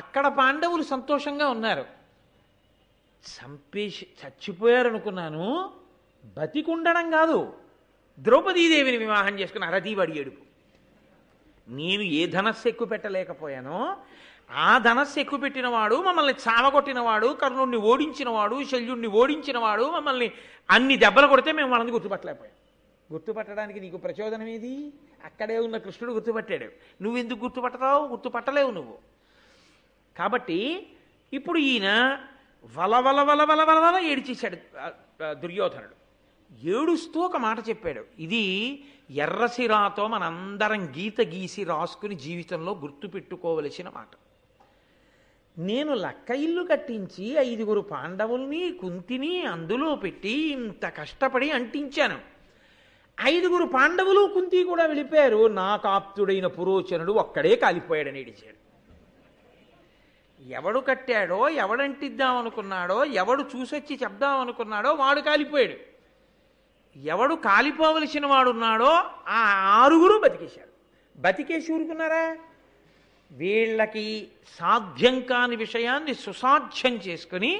అక్కడ పాండవులు సంతోషంగా ఉన్నారు చంపేసి చచ్చిపోయారనుకున్నాను బతికుండడం కాదు ద్రౌపదీదేవిని వివాహం చేసుకుని వాడి ఏడుపు నేను ఏ ధనస్సు ఎక్కువ పెట్టలేకపోయానో ఆ ధనస్సు ఎక్కువ పెట్టినవాడు మమ్మల్ని చావగొట్టినవాడు కర్ణుణ్ణి ఓడించినవాడు శల్యుణ్ణి ఓడించినవాడు మమ్మల్ని అన్ని దెబ్బలు కొడితే మేము మనది గుర్తుపట్టలేకపోయాం గుర్తుపట్టడానికి నీకు ప్రచోదనం ఏది అక్కడే ఉన్న కృష్ణుడు గుర్తుపట్టాడు నువ్వెందుకు గుర్తుపట్టతావు గుర్తుపట్టలేవు నువ్వు కాబట్టి ఇప్పుడు ఈయన వలవల వల వల ఏడిచేశాడు దుర్యోధనుడు ఏడుస్తూ ఒక మాట చెప్పాడు ఇది ఎర్రసిరాతో మనందరం గీత గీసి రాసుకుని జీవితంలో గుర్తుపెట్టుకోవలసిన మాట నేను లక్క ఇల్లు కట్టించి ఐదుగురు పాండవుల్ని కుంతిని అందులో పెట్టి ఇంత కష్టపడి అంటించాను ఐదుగురు పాండవులు కుంతి కూడా వెళ్ళిపోయారు నా కాప్తుడైన పురోచనుడు ఒక్కడే కాలిపోయాడని ఏడిచాడు ఎవడు కట్టాడో ఎవడంటిద్దాం అనుకున్నాడో ఎవడు చూసొచ్చి చెప్దాం అనుకున్నాడో వాడు కాలిపోయాడు ఎవడు కాలిపోవలసిన వాడున్నాడో ఆ ఆరుగురు బతికేశారు బతికేసి ఊరుకున్నారా వీళ్ళకి సాధ్యం కాని విషయాన్ని సుసాధ్యం చేసుకుని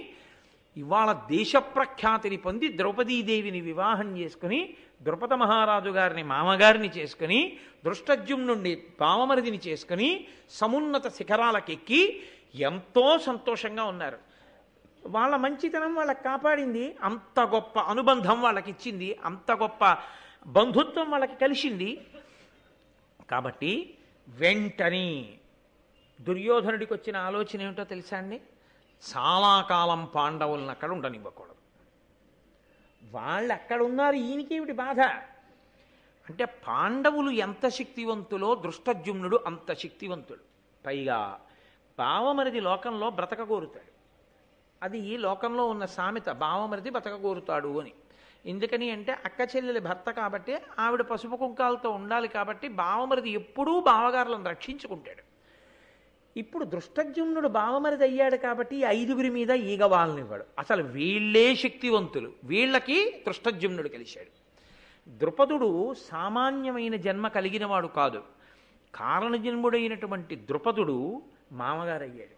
ఇవాళ దేశప్రఖ్యాతిని పొంది ద్రౌపదీదేవిని వివాహం చేసుకుని ద్రుపద మహారాజు గారిని మామగారిని చేసుకుని దృష్టజ్యుం నుండి పామమరిదిని చేసుకుని సమున్నత శిఖరాలకెక్కి ఎంతో సంతోషంగా ఉన్నారు వాళ్ళ మంచితనం వాళ్ళకి కాపాడింది అంత గొప్ప అనుబంధం వాళ్ళకి ఇచ్చింది అంత గొప్ప బంధుత్వం వాళ్ళకి కలిసింది కాబట్టి వెంటనే దుర్యోధనుడికి వచ్చిన ఆలోచన ఏమిటో తెలుసా అండి చాలా కాలం పాండవులను అక్కడ ఉండనివ్వకూడదు వాళ్ళు అక్కడ ఉన్నారు ఈయనకేమిటి బాధ అంటే పాండవులు ఎంత శక్తివంతులో దృష్టజుమ్నుడు అంత శక్తివంతుడు పైగా బావమరిది లోకంలో కోరుతాడు అది ఈ లోకంలో ఉన్న సామెత బావమరిది కోరుతాడు అని ఎందుకని అంటే అక్క చెల్లెలి భర్త కాబట్టి ఆవిడ పసుపు కుంకాలతో ఉండాలి కాబట్టి బావమరిది ఎప్పుడూ బావగారులను రక్షించుకుంటాడు ఇప్పుడు దృష్టజ్యుమ్నుడు బావమరిది అయ్యాడు కాబట్టి ఐదుగురి మీద ఈగ వాళ్ళనివ్వాడు అసలు వీళ్ళే శక్తివంతులు వీళ్ళకి దృష్టజ్యుమ్నుడు కలిశాడు ద్రుపదుడు సామాన్యమైన జన్మ కలిగినవాడు కాదు కారణజన్ముడైనటువంటి ద్రుపదుడు మామగారయ్యాడు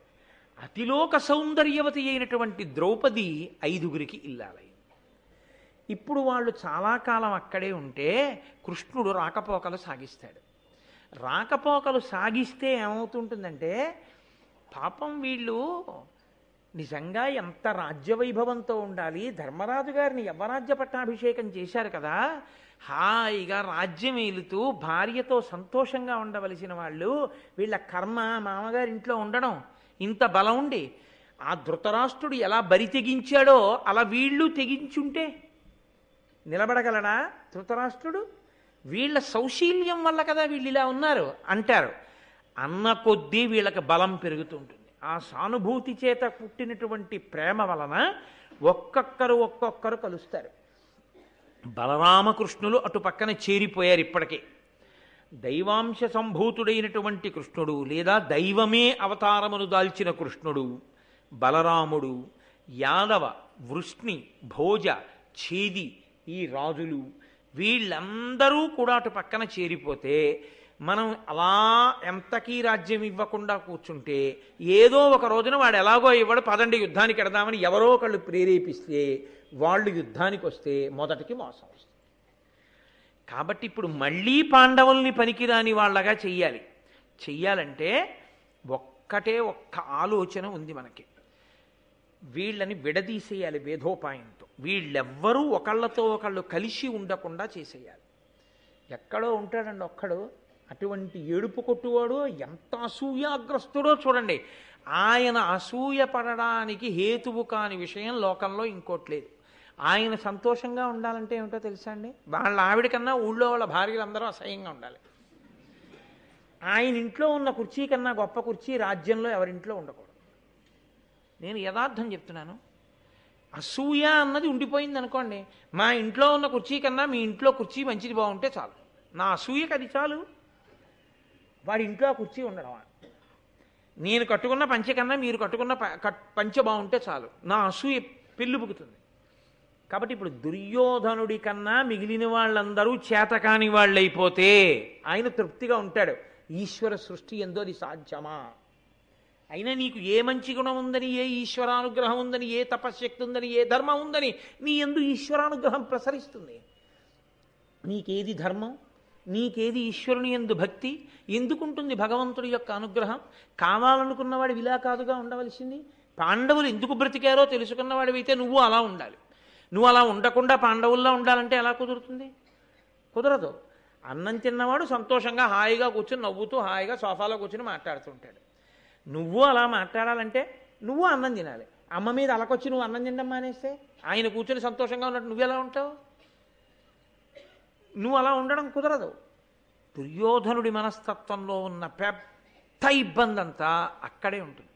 అతిలోక సౌందర్యవతి అయినటువంటి ద్రౌపది ఐదుగురికి ఇల్లాలయ్యి ఇప్పుడు వాళ్ళు చాలా కాలం అక్కడే ఉంటే కృష్ణుడు రాకపోకలు సాగిస్తాడు రాకపోకలు సాగిస్తే ఏమవుతుంటుందంటే పాపం వీళ్ళు నిజంగా ఎంత రాజ్యవైభవంతో ఉండాలి ధర్మరాజు గారిని యవరాజ్య పట్టాభిషేకం చేశారు కదా హాయిగా రాజ్యం ఏలుతూ భార్యతో సంతోషంగా ఉండవలసిన వాళ్ళు వీళ్ళ కర్మ మామగారి ఇంట్లో ఉండడం ఇంత బలం ఉండి ఆ ధృతరాష్ట్రుడు ఎలా బరి తెగించాడో అలా వీళ్ళు తెగించుంటే నిలబడగలడా ధృతరాష్ట్రుడు వీళ్ళ సౌశీల్యం వల్ల కదా వీళ్ళు ఇలా ఉన్నారు అంటారు అన్న కొద్దీ వీళ్ళకి బలం పెరుగుతుంటుంది ఆ సానుభూతి చేత పుట్టినటువంటి ప్రేమ వలన ఒక్కొక్కరు ఒక్కొక్కరు కలుస్తారు బలరామకృష్ణులు అటు పక్కన చేరిపోయారు ఇప్పటికే దైవాంశ సంభూతుడైనటువంటి కృష్ణుడు లేదా దైవమే అవతారమును దాల్చిన కృష్ణుడు బలరాముడు యాదవ వృష్ణి భోజ చేది ఈ రాజులు వీళ్ళందరూ కూడా అటు పక్కన చేరిపోతే మనం అలా ఎంతకీ రాజ్యం ఇవ్వకుండా కూర్చుంటే ఏదో ఒక రోజున వాడు ఎలాగో ఇవ్వడు పదండి యుద్ధానికి ఎడదామని ఎవరో ఒకళ్ళు ప్రేరేపిస్తే వాళ్ళు యుద్ధానికి వస్తే మొదటికి మోసం వస్తుంది కాబట్టి ఇప్పుడు మళ్ళీ పాండవుల్ని పనికిరాని వాళ్ళగా చెయ్యాలి చెయ్యాలంటే ఒక్కటే ఒక్క ఆలోచన ఉంది మనకి వీళ్ళని విడదీసేయాలి వేధోపాయంతో వీళ్ళెవ్వరూ ఒకళ్ళతో ఒకళ్ళు కలిసి ఉండకుండా చేసేయాలి ఎక్కడో ఉంటాడండి ఒక్కడు అటువంటి ఏడుపు కొట్టువాడు ఎంత అసూయాగ్రస్తుడో చూడండి ఆయన అసూయ పడడానికి హేతువు కాని విషయం లోకంలో ఇంకోట్లేదు ఆయన సంతోషంగా ఉండాలంటే ఏమిటో తెలుసా అండి వాళ్ళ ఆవిడ కన్నా ఊళ్ళో వాళ్ళ భార్యలందరూ అసహ్యంగా ఉండాలి ఆయన ఇంట్లో ఉన్న కుర్చీ కన్నా గొప్ప కుర్చీ రాజ్యంలో ఎవరింట్లో ఉండకూడదు నేను యథార్థం చెప్తున్నాను అసూయ అన్నది ఉండిపోయింది అనుకోండి మా ఇంట్లో ఉన్న కుర్చీ కన్నా మీ ఇంట్లో కుర్చీ మంచిది బాగుంటే చాలు నా అసూయకి అది చాలు వాడి ఇంట్లో కుర్చీ ఉండడం నేను కట్టుకున్న పంచె కన్నా మీరు కట్టుకున్న పంచె బాగుంటే చాలు నా అసూయ పెళ్ళిపుకుతుంది కాబట్టి ఇప్పుడు దుర్యోధనుడి కన్నా మిగిలిన వాళ్ళందరూ చేతకాని వాళ్ళైపోతే ఆయన తృప్తిగా ఉంటాడు ఈశ్వర సృష్టి ఎందో అది సాధ్యమా అయినా నీకు ఏ మంచి గుణం ఉందని ఏ ఈశ్వరానుగ్రహం ఉందని ఏ తపశ్శక్తి ఉందని ఏ ధర్మం ఉందని నీ ఎందు ఈశ్వరానుగ్రహం ప్రసరిస్తుంది నీకేది ధర్మం నీకేది ఈశ్వరుని ఎందు భక్తి ఎందుకుంటుంది భగవంతుడి యొక్క అనుగ్రహం కావాలనుకున్నవాడు ఇలా కాదుగా ఉండవలసింది పాండవులు ఎందుకు బ్రతికారో తెలుసుకున్నవాడివైతే నువ్వు అలా ఉండాలి నువ్వు అలా ఉండకుండా పాండవుల్లో ఉండాలంటే ఎలా కుదురుతుంది కుదరదు అన్నం తిన్నవాడు సంతోషంగా హాయిగా కూర్చుని నవ్వుతూ హాయిగా సోఫాలో కూర్చుని మాట్లాడుతుంటాడు నువ్వు అలా మాట్లాడాలంటే నువ్వు అన్నం తినాలి అమ్మ మీద అలకొచ్చి నువ్వు అన్నం తినడం మానేస్తే ఆయన కూర్చొని సంతోషంగా ఉన్నట్టు నువ్వెలా ఉంటావు నువ్వు అలా ఉండడం కుదరదు దుర్యోధనుడి మనస్తత్వంలో ఉన్న పెద్ద ఇబ్బంది అంతా అక్కడే ఉంటుంది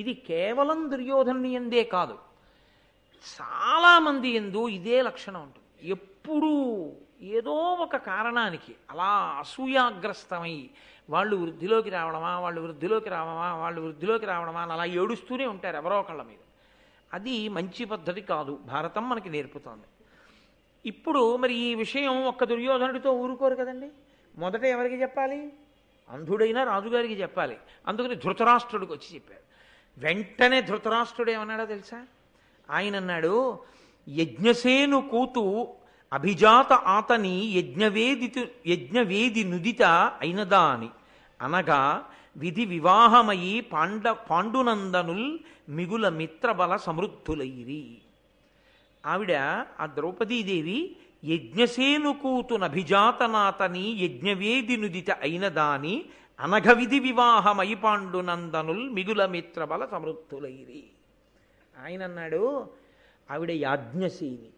ఇది కేవలం దుర్యోధనుని ఎందే కాదు చాలామంది ఎందు ఇదే లక్షణం ఉంటుంది ఎప్పుడూ ఏదో ఒక కారణానికి అలా అసూయాగ్రస్తమై వాళ్ళు వృద్ధిలోకి రావడమా వాళ్ళు వృద్ధిలోకి రావడమా వాళ్ళు వృద్ధిలోకి రావడమా అని అలా ఏడుస్తూనే ఉంటారు ఎవరో ఒకళ్ళ మీద అది మంచి పద్ధతి కాదు భారతం మనకి నేర్పుతోంది ఇప్పుడు మరి ఈ విషయం ఒక్క దుర్యోధనుడితో ఊరుకోరు కదండి మొదట ఎవరికి చెప్పాలి అంధుడైనా రాజుగారికి చెప్పాలి అందుకని ధృతరాష్ట్రుడికి వచ్చి చెప్పాడు వెంటనే ధృతరాష్ట్రుడు ఏమన్నాడో తెలుసా ఆయన అన్నాడు యజ్ఞసేను కూతు అభిజాత ఆతని యజ్ఞవేది యజ్ఞవేది నుదిత అయినదా అని అనగా విధి వివాహమయి పాండ పాండునందనుల్ మిగుల మిత్రబల సమృద్ధులైరి ఆవిడ ఆ ద్రౌపదీదేవి యజ్ఞసేనుకూతునభిజాతనాతని యజ్ఞవేది యజ్ఞవేదినుదిత అయిన దాని అనఘవిధి వివాహమై పాండునందనుల్ మిగుల మిత్రబల సమృద్ధులైరి ఆయన అన్నాడు ఆవిడ యాజ్ఞసేని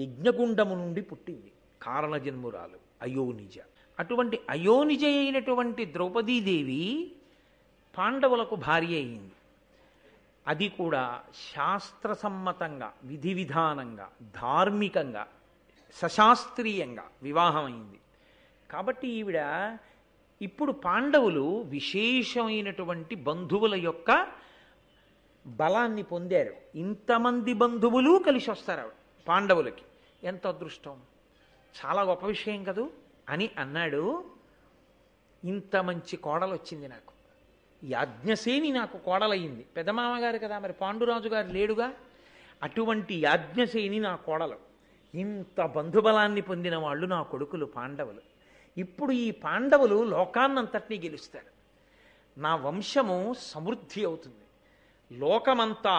యజ్ఞగుండము నుండి పుట్టింది కారణజన్మురాలు అయోనిజ అటువంటి అయోనిజ అయినటువంటి ద్రౌపదీదేవి పాండవులకు భార్య అయింది అది కూడా శాస్త్రసమ్మతంగా విధి విధానంగా ధార్మికంగా సశాస్త్రీయంగా వివాహమైంది కాబట్టి ఈవిడ ఇప్పుడు పాండవులు విశేషమైనటువంటి బంధువుల యొక్క బలాన్ని పొందారు ఇంతమంది బంధువులు కలిసి వస్తారు పాండవులకి ఎంత అదృష్టం చాలా గొప్ప విషయం కదూ అని అన్నాడు ఇంత మంచి కోడలు వచ్చింది నాకు యాజ్ఞసేని నాకు కోడలయ్యింది పెదమామగారు కదా మరి పాండురాజు గారు లేడుగా అటువంటి యాజ్ఞసేని నా కోడలు ఇంత బంధుబలాన్ని పొందిన వాళ్ళు నా కొడుకులు పాండవులు ఇప్పుడు ఈ పాండవులు లోకాన్నంతటినీ గెలుస్తారు నా వంశము సమృద్ధి అవుతుంది లోకమంతా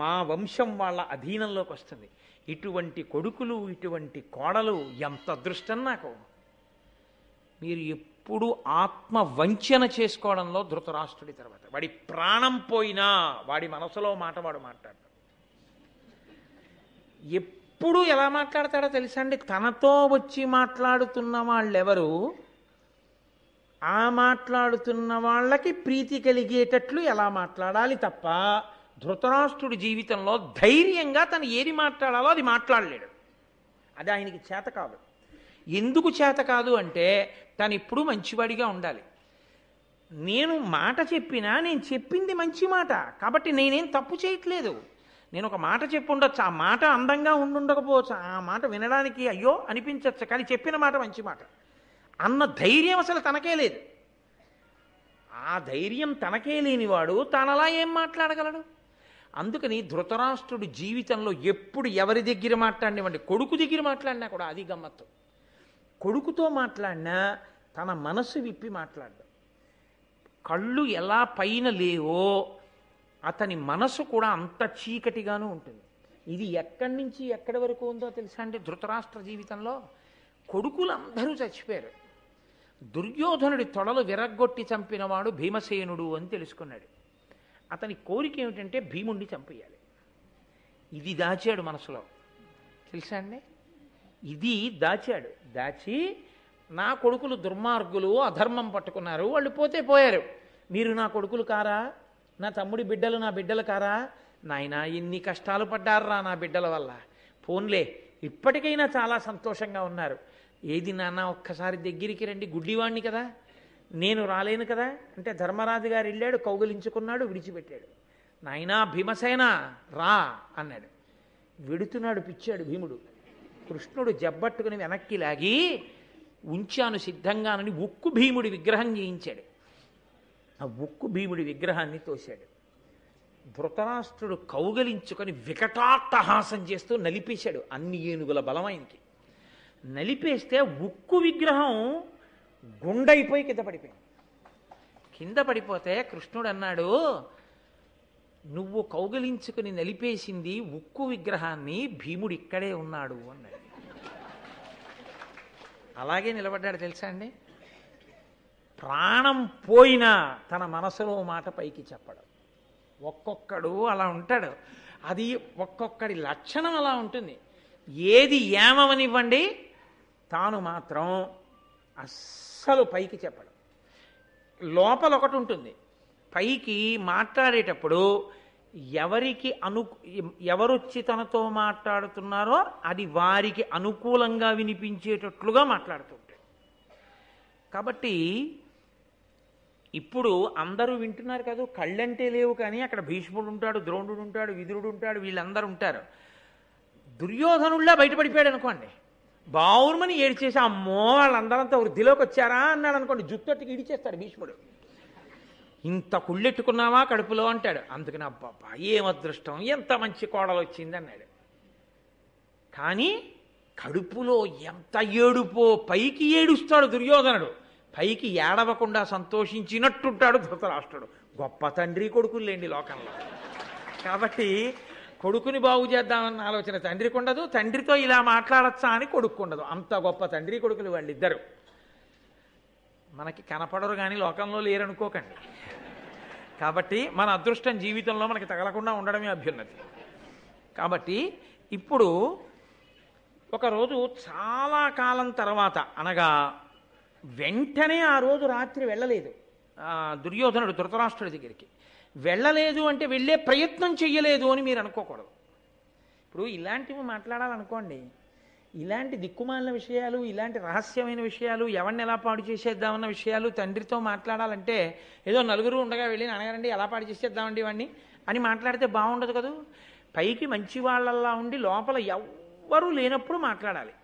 మా వంశం వాళ్ళ అధీనంలోకి వస్తుంది ఇటువంటి కొడుకులు ఇటువంటి కోడలు ఎంత అదృష్టం నాకు మీరు ఎప్పుడు ఆత్మ వంచన చేసుకోవడంలో ధృతరాష్ట్రుడి తర్వాత వాడి ప్రాణం పోయినా వాడి మనసులో మాట వాడు మాట్లాడతాడు ఎప్పుడు ఎలా మాట్లాడతాడో తెలుసా అండి తనతో వచ్చి మాట్లాడుతున్న వాళ్ళెవరు ఆ మాట్లాడుతున్న వాళ్ళకి ప్రీతి కలిగేటట్లు ఎలా మాట్లాడాలి తప్ప ధృతరాష్ట్రుడి జీవితంలో ధైర్యంగా తను ఏది మాట్లాడాలో అది మాట్లాడలేడు అది ఆయనకి చేత కాదు ఎందుకు చేత కాదు అంటే తను ఇప్పుడు మంచివాడిగా ఉండాలి నేను మాట చెప్పినా నేను చెప్పింది మంచి మాట కాబట్టి నేనేం తప్పు చేయట్లేదు నేను ఒక మాట చెప్పుండొచ్చు ఆ మాట అందంగా ఉండుండకపోవచ్చు ఆ మాట వినడానికి అయ్యో అనిపించవచ్చు కానీ చెప్పిన మాట మంచి మాట అన్న ధైర్యం అసలు తనకే లేదు ఆ ధైర్యం తనకే లేనివాడు తనలా ఏం మాట్లాడగలడు అందుకని ధృతరాష్ట్రుడు జీవితంలో ఎప్పుడు ఎవరి దగ్గర మాట్లాడినవ్వండి కొడుకు దగ్గర మాట్లాడినా కూడా అది గమ్మత్తు కొడుకుతో మాట్లాడినా తన మనసు విప్పి మాట్లాడ్డాడు కళ్ళు ఎలా పైన లేవో అతని మనసు కూడా అంత చీకటిగానూ ఉంటుంది ఇది ఎక్కడి నుంచి ఎక్కడి వరకు ఉందో తెలుసా అండి ధృతరాష్ట్ర జీవితంలో కొడుకులందరూ చచ్చిపోయారు దుర్యోధనుడి తొడలు విరగ్గొట్టి చంపినవాడు భీమసేనుడు అని తెలుసుకున్నాడు అతని కోరిక ఏమిటంటే భీముణ్ణి చంపేయాలి ఇది దాచాడు మనసులో తెలుసా అండి ఇది దాచాడు దాచి నా కొడుకులు దుర్మార్గులు అధర్మం పట్టుకున్నారు వాళ్ళు పోతే పోయారు మీరు నా కొడుకులు కారా నా తమ్ముడి బిడ్డలు నా బిడ్డలు కారా నాయన ఇన్ని కష్టాలు పడ్డారా నా బిడ్డల వల్ల ఫోన్లే ఇప్పటికైనా చాలా సంతోషంగా ఉన్నారు ఏది నాన్న ఒక్కసారి దగ్గరికి రండి గుడ్డివాణ్ణి కదా నేను రాలేను కదా అంటే ధర్మరాజు గారు వెళ్ళాడు కౌగులించుకున్నాడు విడిచిపెట్టాడు నాయనా భీమసేన రా అన్నాడు విడుతున్నాడు పిచ్చాడు భీముడు కృష్ణుడు జబ్బట్టుకుని వెనక్కి లాగి ఉంచాను సిద్ధంగానని ఉక్కు భీముడి విగ్రహం గీయించాడు ఆ ఉక్కు భీముడి విగ్రహాన్ని తోశాడు ధృతరాష్ట్రుడు కౌగలించుకొని వికటాట్టహాసం చేస్తూ నలిపేశాడు అన్ని ఏనుగుల బలమైనకి నలిపేస్తే ఉక్కు విగ్రహం గుండైపోయి కింద పడిపోయింది కింద పడిపోతే కృష్ణుడు అన్నాడు నువ్వు కౌగలించుకుని నలిపేసింది ఉక్కు విగ్రహాన్ని భీముడు ఇక్కడే ఉన్నాడు అన్నాడు అలాగే నిలబడ్డాడు తెలుసా అండి ప్రాణం పోయినా తన మనసులో మాట పైకి చెప్పడం ఒక్కొక్కడు అలా ఉంటాడు అది ఒక్కొక్కడి లక్షణం అలా ఉంటుంది ఏది ఏమవనివ్వండి తాను మాత్రం అస్సలు పైకి చెప్పడం లోపల ఒకటి ఉంటుంది పైకి మాట్లాడేటప్పుడు ఎవరికి అను ఎవరొచ్చి తనతో మాట్లాడుతున్నారో అది వారికి అనుకూలంగా వినిపించేటట్లుగా మాట్లాడుతుంటాడు కాబట్టి ఇప్పుడు అందరూ వింటున్నారు కదా కళ్ళంటే లేవు కానీ అక్కడ భీష్ముడు ఉంటాడు ద్రోణుడు ఉంటాడు విదురుడు ఉంటాడు వీళ్ళందరూ ఉంటారు దుర్యోధనుల్లా బయటపడిపోయాడు అనుకోండి బావుర్మని ఏడిచేసి అమ్మో వాళ్ళందరంతా వృద్ధిలోకి వచ్చారా అన్నాడు అనుకోండి జుత్తొట్టికి ఇడిచేస్తాడు భీష్ముడు ఇంత కుళ్ళెట్టుకున్నావా కడుపులో అంటాడు అందుకని అబ్బాబ్బా ఏం అదృష్టం ఎంత మంచి కోడలు వచ్చింది అన్నాడు కానీ కడుపులో ఎంత ఏడుపో పైకి ఏడుస్తాడు దుర్యోధనుడు పైకి ఏడవకుండా సంతోషించినట్టుంటాడు ధృతరాష్ట్రుడు గొప్ప తండ్రి కొడుకులు లేండి లోకంలో కాబట్టి కొడుకుని బాగు చేద్దామన్న ఆలోచన తండ్రికి ఉండదు తండ్రితో ఇలా మాట్లాడచ్చా అని కొడుకు ఉండదు అంత గొప్ప తండ్రి కొడుకులు వాళ్ళిద్దరు మనకి కనపడరు కానీ లోకంలో లేరనుకోకండి కాబట్టి మన అదృష్టం జీవితంలో మనకి తగలకుండా ఉండడమే అభ్యున్నతి కాబట్టి ఇప్పుడు ఒకరోజు చాలా కాలం తర్వాత అనగా వెంటనే ఆ రోజు రాత్రి వెళ్ళలేదు దుర్యోధనుడు ధృతరాష్ట్రుడి దగ్గరికి వెళ్ళలేదు అంటే వెళ్ళే ప్రయత్నం చెయ్యలేదు అని మీరు అనుకోకూడదు ఇప్పుడు ఇలాంటివి మాట్లాడాలనుకోండి ఇలాంటి దిక్కుమాలిన విషయాలు ఇలాంటి రహస్యమైన విషయాలు ఎవరిని ఎలా పాడు చేసేద్దామన్న విషయాలు తండ్రితో మాట్లాడాలంటే ఏదో నలుగురు ఉండగా వెళ్ళి నాన్నగారండి ఎలా పాడు చేసేద్దామండి వాడిని అని మాట్లాడితే బాగుండదు కదూ పైకి మంచి వాళ్ళల్లా ఉండి లోపల ఎవ్వరూ లేనప్పుడు మాట్లాడాలి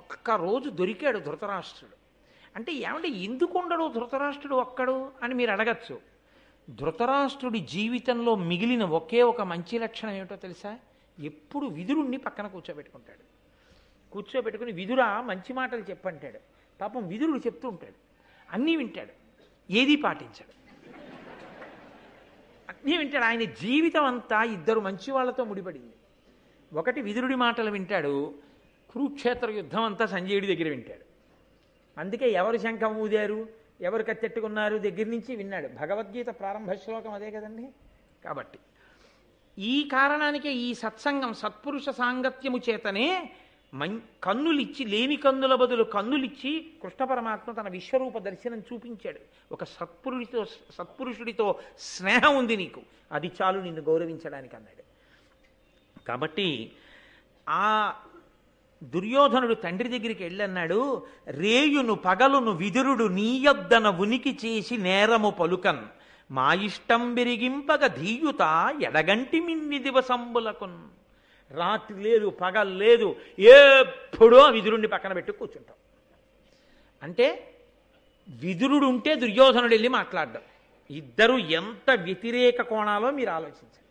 ఒక్కరోజు దొరికాడు ధృతరాష్ట్రుడు అంటే ఏమంటే ఎందుకు ఉండడు ధృతరాష్ట్రుడు ఒక్కడు అని మీరు అడగచ్చు ధృతరాష్ట్రుడి జీవితంలో మిగిలిన ఒకే ఒక మంచి లక్షణం ఏమిటో తెలుసా ఎప్పుడు విధురుణ్ణి పక్కన కూర్చోబెట్టుకుంటాడు కూర్చోబెట్టుకుని విధురా మంచి మాటలు చెప్పంటాడు పాపం విధురుడు చెప్తూ ఉంటాడు అన్నీ వింటాడు ఏది పాటించాడు అన్నీ వింటాడు ఆయన జీవితం అంతా ఇద్దరు మంచి వాళ్ళతో ముడిపడింది ఒకటి విదురుడి మాటలు వింటాడు కురుక్షేత్ర యుద్ధం అంతా సంజయుడి దగ్గర వింటాడు అందుకే ఎవరు శంఖం ఊదారు ఎవరు కత్తెట్టుకున్నారు దగ్గర నుంచి విన్నాడు భగవద్గీత ప్రారంభ శ్లోకం అదే కదండి కాబట్టి ఈ కారణానికే ఈ సత్సంగం సత్పురుష సాంగత్యము చేతనే మం కన్నులిచ్చి లేని కన్నుల బదులు కన్నులిచ్చి కృష్ణ పరమాత్మ తన విశ్వరూప దర్శనం చూపించాడు ఒక సత్పురుడితో సత్పురుషుడితో స్నేహం ఉంది నీకు అది చాలు నిన్ను గౌరవించడానికి అన్నాడు కాబట్టి ఆ దుర్యోధనుడు తండ్రి దగ్గరికి వెళ్ళన్నాడు రేయును పగలును విదురుడు నీయొద్దన ఉనికి చేసి నేరము పలుకన్ మా ఇష్టం విరిగింపగ ధీయుత ఎడగంటి మిన్ని దివసంబులకున్ రాత్రి లేదు పగలు లేదు ఎప్పుడో విదురుణ్ణి పక్కన పెట్టి కూర్చుంటాం అంటే విదురుడు ఉంటే దుర్యోధనుడు వెళ్ళి మాట్లాడడం ఇద్దరు ఎంత వ్యతిరేక కోణాలో మీరు ఆలోచించండి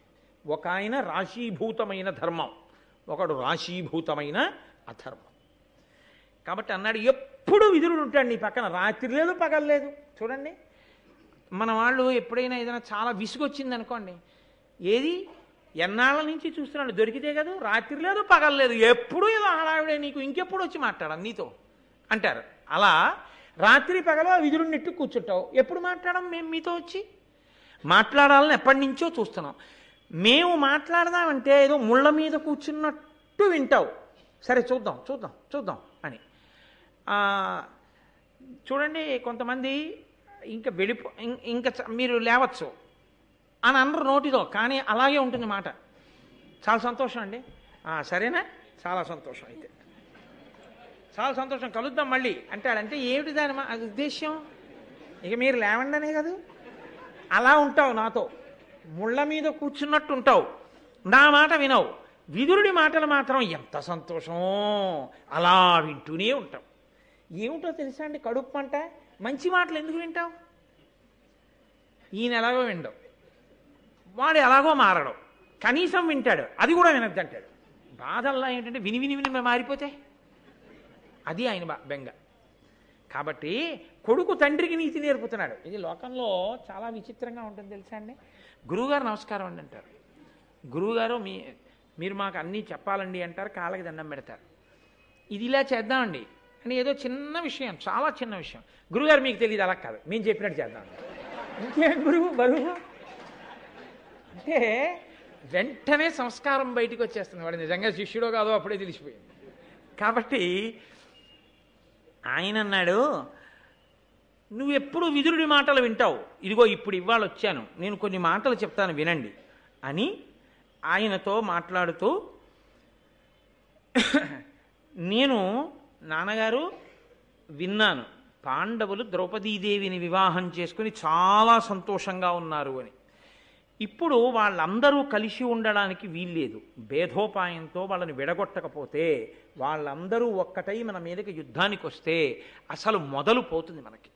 ఒక ఆయన రాశీభూతమైన ధర్మం ఒకడు రాశీభూతమైన అధర్మం కాబట్టి అన్నాడు ఎప్పుడు విదురుడు ఉంటాడు నీ పక్కన రాత్రి లేదు పగలు లేదు చూడండి మన వాళ్ళు ఎప్పుడైనా ఏదైనా చాలా విసుగొచ్చింది అనుకోండి ఏది ఎన్నాళ్ళ నుంచి చూస్తున్నాడు దొరికితే కదా రాత్రి లేదు పగలలేదు ఎప్పుడూ ఇలా ఆడావిడే నీకు ఇంకెప్పుడు వచ్చి మాట్లాడాను నీతో అంటారు అలా రాత్రి పగల విధులు నెట్టు కూర్చుంటావు ఎప్పుడు మాట్లాడడం మేము మీతో వచ్చి మాట్లాడాలని ఎప్పటి నుంచో చూస్తున్నాం మేము మాట్లాడదామంటే ఏదో ముళ్ళ మీద కూర్చున్నట్టు వింటావు సరే చూద్దాం చూద్దాం చూద్దాం అని చూడండి కొంతమంది ఇంకా వెళ్ళిపో ఇంకా మీరు లేవచ్చు అని అందరు నోటిదో కానీ అలాగే ఉంటుంది మాట చాలా సంతోషం అండి సరేనా చాలా సంతోషం అయితే చాలా సంతోషం కలుద్దాం మళ్ళీ అంటాడంటే ఏమిటి దాని ఉద్దేశ్యం ఇక మీరు లేవండనే కదా అలా ఉంటావు నాతో ముళ్ళ మీద కూర్చున్నట్టు ఉంటావు నా మాట వినవు విదురుడి మాటలు మాత్రం ఎంత సంతోషమో అలా వింటూనే ఉంటావు ఏమిటో తెలుసా అండి కడుపు పంట మంచి మాటలు ఎందుకు వింటావు ఈయన ఎలాగో వినడం వాడు ఎలాగో మారడం కనీసం వింటాడు అది కూడా వినద్దు అంటాడు బాధల్లా ఏంటంటే విని విని విని మారిపోతే అది ఆయన బెంగ కాబట్టి కొడుకు తండ్రికి నీతి నేర్పుతున్నాడు ఇది లోకంలో చాలా విచిత్రంగా ఉంటుంది తెలుసా అండి గురువుగారు నమస్కారం అండి అంటారు గురువుగారు మీ మీరు మాకు అన్నీ చెప్పాలండి అంటారు కాళ్ళకి దండం పెడతారు ఇది ఇలా చేద్దామండి అని ఏదో చిన్న విషయం చాలా చిన్న విషయం గురుగారు మీకు తెలియదు అలా కాదు మేము చెప్పినట్టు చేద్దాం ఇంకేం గురువు బరువు అంటే వెంటనే సంస్కారం బయటికి వచ్చేస్తుంది వాడు నిజంగా శిష్యుడో కాదో అప్పుడే తెలిసిపోయింది కాబట్టి ఆయన అన్నాడు నువ్వు ఎప్పుడు విదురుడి మాటలు వింటావు ఇదిగో ఇప్పుడు ఇవాళ వచ్చాను నేను కొన్ని మాటలు చెప్తాను వినండి అని ఆయనతో మాట్లాడుతూ నేను నాన్నగారు విన్నాను పాండవులు ద్రౌపదీదేవిని వివాహం చేసుకుని చాలా సంతోషంగా ఉన్నారు అని ఇప్పుడు వాళ్ళందరూ కలిసి ఉండడానికి వీల్లేదు భేదోపాయంతో వాళ్ళని విడగొట్టకపోతే వాళ్ళందరూ ఒక్కటై మన మీదకి యుద్ధానికి వస్తే అసలు మొదలు పోతుంది మనకి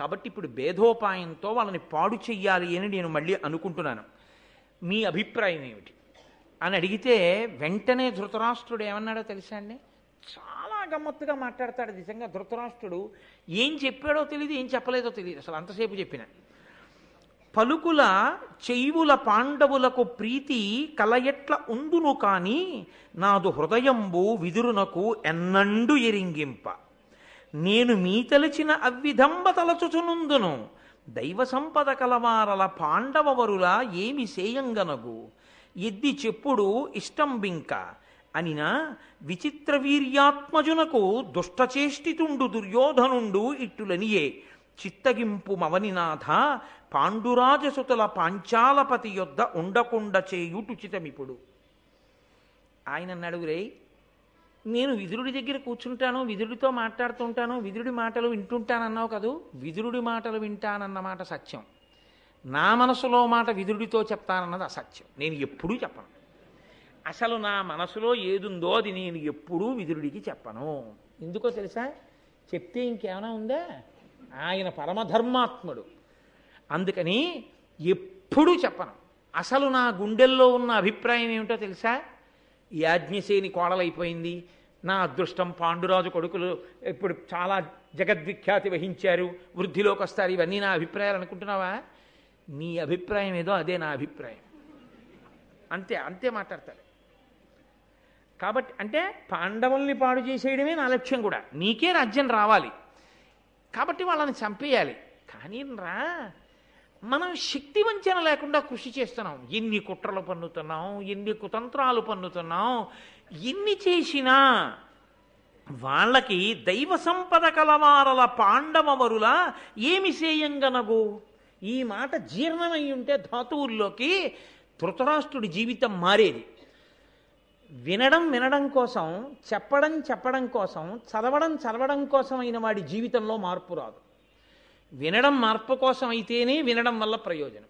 కాబట్టి ఇప్పుడు భేదోపాయంతో వాళ్ళని పాడు చెయ్యాలి అని నేను మళ్ళీ అనుకుంటున్నాను మీ అభిప్రాయం ఏమిటి అని అడిగితే వెంటనే ధృతరాష్ట్రుడు ఏమన్నాడో తెలుసా అండి గమ్మత్తుగా మాట్లాడతాడు నిజంగా ధృతరాష్ట్రుడు ఏం చెప్పాడో తెలియదు ఏం చెప్పలేదో తెలియదు అసలు అంతసేపు చెప్పిన పలుకుల చెయ్యుల పాండవులకు ప్రీతి కలయట్ల ఉండును కాని నాదు హృదయంబు విదురునకు ఎన్నండు ఎరింగింప నేను మీ తలచిన అవ్విధంబ తలచుచునుందును దైవ సంపద కలవారల పాండవవరుల ఏమి సేయంగనగు ఎద్ది చెప్పుడు ఇష్టంబింక అనినా విచిత్ర వీర్యాత్మజునకు దుష్టచేష్టితుండు దుర్యోధనుండు ఇట్టులనియే చిత్తగింపు మవనినాథ పాండురాజసుతుల పాంచాలపతి యొద్ద ఉండకుండా చేయుటుచితమిప్పుడు ఆయన అన్నాడు నేను విదురుడి దగ్గర కూర్చుంటాను విధుడితో మాట్లాడుతుంటాను విధుడి మాటలు వింటుంటానన్నావు కదూ విదురుడి మాటలు వింటానన్నమాట సత్యం నా మనసులో మాట విదురుడితో చెప్తానన్నది అసత్యం నేను ఎప్పుడూ చెప్పను అసలు నా మనసులో ఏదుందో అది నేను ఎప్పుడూ విదురుడికి చెప్పను ఎందుకో తెలుసా చెప్తే ఇంకేమైనా ఉందా ఆయన పరమధర్మాత్ముడు అందుకని ఎప్పుడూ చెప్పను అసలు నా గుండెల్లో ఉన్న అభిప్రాయం ఏమిటో తెలుసా యాజ్ఞసేని కోడలైపోయింది నా అదృష్టం పాండురాజు కొడుకులు ఇప్పుడు చాలా జగద్విఖ్యాతి వహించారు వృద్ధిలోకి వస్తారు ఇవన్నీ నా అభిప్రాయాలు అనుకుంటున్నావా నీ అభిప్రాయం ఏదో అదే నా అభిప్రాయం అంతే అంతే మాట్లాడతారు కాబట్టి అంటే పాండవుల్ని పాడు చేసేయడమే నా లక్ష్యం కూడా నీకే రాజ్యం రావాలి కాబట్టి వాళ్ళని చంపేయాలి కానీ రా మనం శక్తి వంచన లేకుండా కృషి చేస్తున్నాం ఎన్ని కుట్రలు పన్నుతున్నాం ఎన్ని కుతంత్రాలు పన్నుతున్నాం ఎన్ని చేసినా వాళ్ళకి దైవ సంపద కలవారల పాండవ వరుల ఏమి చేయంగనగు ఈ మాట జీర్ణమై ఉంటే ధాతువుల్లోకి ధృతరాష్ట్రుడి జీవితం మారేది వినడం వినడం కోసం చెప్పడం చెప్పడం కోసం చదవడం చదవడం కోసం అయిన వాడి జీవితంలో మార్పు రాదు వినడం మార్పు కోసం అయితేనే వినడం వల్ల ప్రయోజనం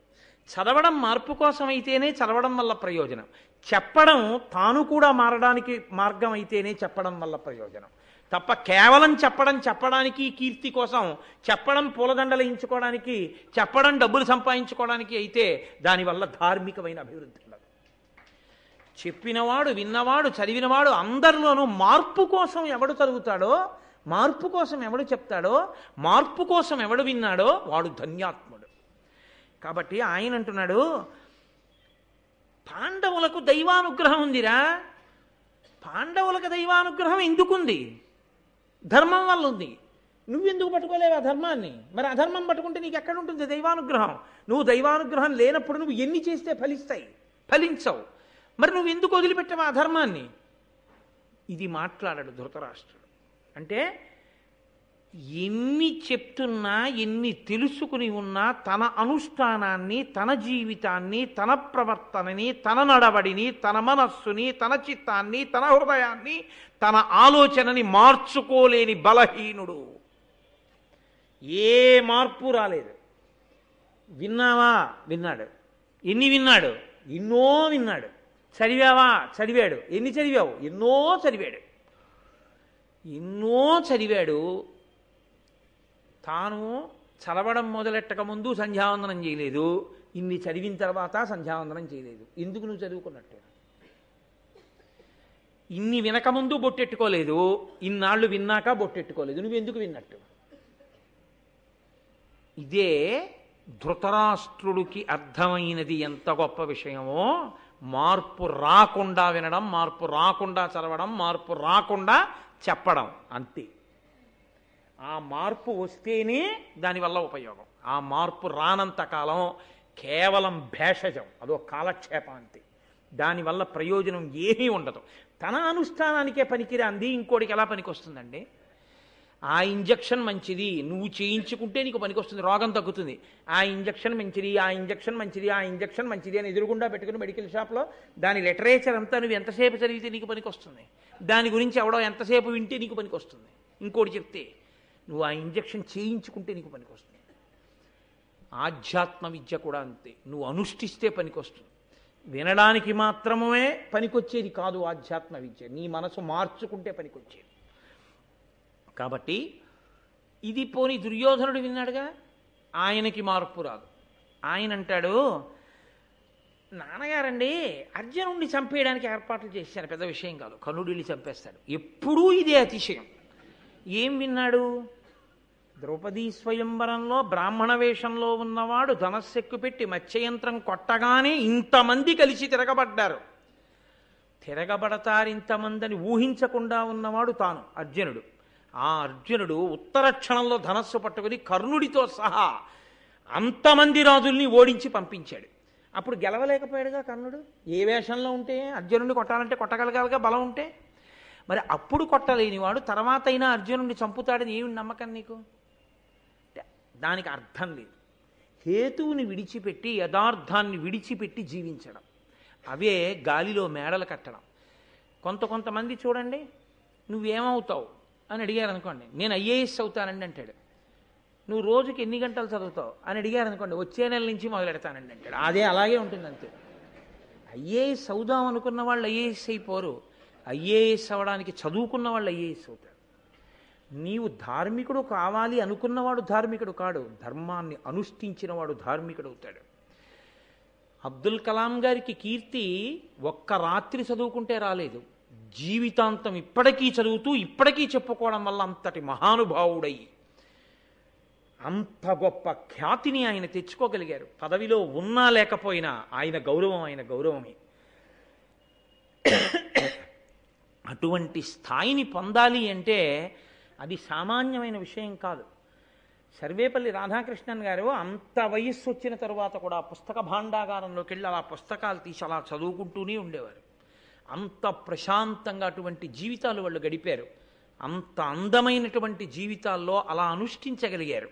చదవడం మార్పు కోసం అయితేనే చదవడం వల్ల ప్రయోజనం చెప్పడం తాను కూడా మారడానికి మార్గం అయితేనే చెప్పడం వల్ల ప్రయోజనం తప్ప కేవలం చెప్పడం చెప్పడానికి కీర్తి కోసం చెప్పడం పూలదండలు ఎంచుకోవడానికి చెప్పడం డబ్బులు సంపాదించుకోవడానికి అయితే దానివల్ల ధార్మికమైన అభివృద్ధి ఉండదు చెప్పినవాడు విన్నవాడు చదివినవాడు అందరిలోనూ మార్పు కోసం ఎవడు చదువుతాడో మార్పు కోసం ఎవడు చెప్తాడో మార్పు కోసం ఎవడు విన్నాడో వాడు ధన్యాత్ముడు కాబట్టి ఆయన అంటున్నాడు పాండవులకు దైవానుగ్రహం ఉందిరా పాండవులకు దైవానుగ్రహం ఎందుకుంది ధర్మం వల్ల ఉంది నువ్వెందుకు పట్టుకోలేవు ఆ ధర్మాన్ని మరి అధర్మం పట్టుకుంటే నీకు ఎక్కడ ఉంటుంది దైవానుగ్రహం నువ్వు దైవానుగ్రహం లేనప్పుడు నువ్వు ఎన్ని చేస్తే ఫలిస్తాయి ఫలించవు మరి నువ్వు ఎందుకు వదిలిపెట్టావు ఆ ధర్మాన్ని ఇది మాట్లాడాడు ధృతరాష్ట్రుడు అంటే ఎన్ని చెప్తున్నా ఎన్ని తెలుసుకుని ఉన్నా తన అనుష్ఠానాన్ని తన జీవితాన్ని తన ప్రవర్తనని తన నడవడిని తన మనస్సుని తన చిత్తాన్ని తన హృదయాన్ని తన ఆలోచనని మార్చుకోలేని బలహీనుడు ఏ మార్పు రాలేదు విన్నావా విన్నాడు ఎన్ని విన్నాడు ఎన్నో విన్నాడు చదివావా చదివాడు ఎన్ని చదివావు ఎన్నో చదివాడు ఎన్నో చదివాడు తాను చదవడం మొదలెట్టక ముందు సంధ్యావందనం చేయలేదు ఇన్ని చదివిన తర్వాత సంధ్యావందనం చేయలేదు ఎందుకు నువ్వు చదువుకున్నట్టు ఇన్ని వినకముందు బొట్టెట్టుకోలేదు ఇన్నాళ్ళు విన్నాక బొట్టెట్టుకోలేదు నువ్వు ఎందుకు విన్నట్టు ఇదే ధృతరాష్ట్రుడికి అర్థమైనది ఎంత గొప్ప విషయమో మార్పు రాకుండా వినడం మార్పు రాకుండా చదవడం మార్పు రాకుండా చెప్పడం అంతే ఆ మార్పు వస్తేనే దానివల్ల ఉపయోగం ఆ మార్పు రానంత కాలం కేవలం భేషజం అదో కాలక్షేపం అంతే దానివల్ల ప్రయోజనం ఏమీ ఉండదు తన అనుష్ఠానానికే అంది ఇంకోటికి ఎలా పనికి వస్తుందండి ఆ ఇంజక్షన్ మంచిది నువ్వు చేయించుకుంటే నీకు పనికొస్తుంది రోగం తగ్గుతుంది ఆ ఇంజక్షన్ మంచిది ఆ ఇంజక్షన్ మంచిది ఆ ఇంజక్షన్ మంచిది అని ఎదురుగుండా పెట్టుకుని మెడికల్ షాప్లో దాని లిటరేచర్ అంతా నువ్వు ఎంతసేపు చదివితే నీకు పనికొస్తుంది దాని గురించి ఎవడో ఎంతసేపు వింటే నీకు పనికొస్తుంది ఇంకోటి చెప్తే నువ్వు ఆ ఇంజక్షన్ చేయించుకుంటే నీకు పనికొస్తుంది ఆధ్యాత్మ విద్య కూడా అంతే నువ్వు అనుష్ఠిస్తే పనికొస్తుంది వినడానికి మాత్రమే పనికొచ్చేది కాదు ఆధ్యాత్మ విద్య నీ మనసు మార్చుకుంటే పనికొచ్చేది కాబట్టి ఇది పోని దుర్యోధనుడు విన్నాడుగా ఆయనకి మార్పు రాదు ఆయన అంటాడు నాన్నగారండి అర్జునుడిని చంపేయడానికి ఏర్పాట్లు చేశాను పెద్ద విషయం కాదు కనుడిల్లి చంపేస్తాడు ఎప్పుడూ ఇదే అతిశయం ఏం విన్నాడు ద్రౌపదీ స్వయంవరంలో బ్రాహ్మణ వేషంలో ఉన్నవాడు ధనస్సెక్కు పెట్టి మత్స్యయంత్రం కొట్టగానే ఇంతమంది కలిసి తిరగబడ్డారు తిరగబడతారు ఇంతమందని ఊహించకుండా ఉన్నవాడు తాను అర్జునుడు ఆ అర్జునుడు ఉత్తర క్షణంలో ధనస్సు పట్టుకుని కర్ణుడితో సహా అంతమంది రాజుల్ని ఓడించి పంపించాడు అప్పుడు గెలవలేకపోయాడుగా కర్ణుడు ఏ వేషంలో ఉంటే అర్జునుడిని కొట్టాలంటే కొట్టగలగాలిగా బలం ఉంటే మరి అప్పుడు కొట్టలేనివాడు తర్వాత అయినా అర్జునుడిని చంపుతాడని ఏమి నమ్మకం నీకు దానికి అర్థం లేదు హేతువుని విడిచిపెట్టి యథార్థాన్ని విడిచిపెట్టి జీవించడం అవే గాలిలో మేడలు కట్టడం కొంత కొంతమంది చూడండి నువ్వేమవుతావు అని అడిగారు అనుకోండి నేను ఐఏఎస్ అవుతానండి అంటాడు నువ్వు రోజుకి ఎన్ని గంటలు చదువుతావు అని అడిగారు అనుకోండి వచ్చే నెల నుంచి మొదలెడతానండి అంటాడు అదే అలాగే ఉంటుంది అంతే ఐఏఎస్ అవుదాం అనుకున్న వాళ్ళు ఐఏఎస్ అయిపోరు ఐఏఎస్ అవ్వడానికి చదువుకున్న వాళ్ళు ఐఏఎస్ అవుతారు నీవు ధార్మికుడు కావాలి అనుకున్నవాడు ధార్మికుడు కాడు ధర్మాన్ని అనుష్ఠించినవాడు ధార్మికుడు అవుతాడు అబ్దుల్ కలాం గారికి కీర్తి ఒక్క రాత్రి చదువుకుంటే రాలేదు జీవితాంతం ఇప్పటికీ చదువుతూ ఇప్పటికీ చెప్పుకోవడం వల్ల అంతటి మహానుభావుడయ్యి అంత గొప్ప ఖ్యాతిని ఆయన తెచ్చుకోగలిగారు పదవిలో ఉన్నా లేకపోయినా ఆయన గౌరవం ఆయన గౌరవమే అటువంటి స్థాయిని పొందాలి అంటే అది సామాన్యమైన విషయం కాదు సర్వేపల్లి రాధాకృష్ణన్ గారు అంత వయస్సు వచ్చిన తరువాత కూడా పుస్తక భాండాగారంలోకి వెళ్ళి అలా పుస్తకాలు తీసి అలా చదువుకుంటూనే ఉండేవారు అంత ప్రశాంతంగా అటువంటి జీవితాలు వాళ్ళు గడిపారు అంత అందమైనటువంటి జీవితాల్లో అలా అనుష్ఠించగలిగారు